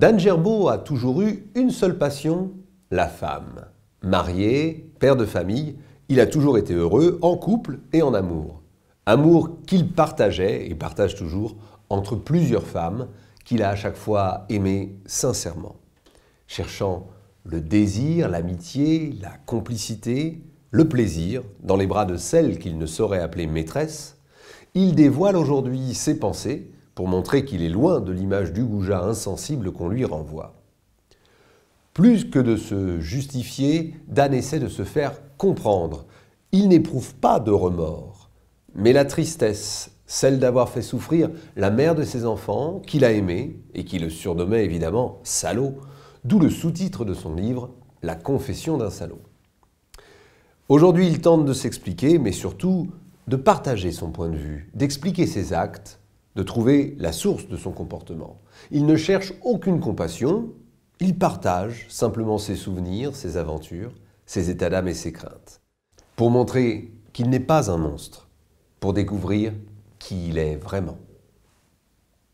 Dan a toujours eu une seule passion, la femme. Marié, père de famille, il a toujours été heureux en couple et en amour. Amour qu'il partageait et partage toujours entre plusieurs femmes qu'il a à chaque fois aimées sincèrement. Cherchant le désir, l'amitié, la complicité, le plaisir dans les bras de celles qu'il ne saurait appeler maîtresse, il dévoile aujourd'hui ses pensées pour montrer qu'il est loin de l'image du goujat insensible qu'on lui renvoie. Plus que de se justifier, Dan essaie de se faire comprendre. Il n'éprouve pas de remords, mais la tristesse, celle d'avoir fait souffrir la mère de ses enfants, qu'il a aimé et qui le surnommait évidemment salaud, d'où le sous-titre de son livre La confession d'un salaud. Aujourd'hui, il tente de s'expliquer, mais surtout de partager son point de vue, d'expliquer ses actes, de trouver la source de son comportement. Il ne cherche aucune compassion, il partage simplement ses souvenirs, ses aventures, ses états d'âme et ses craintes, pour montrer qu'il n'est pas un monstre, pour découvrir qui il est vraiment.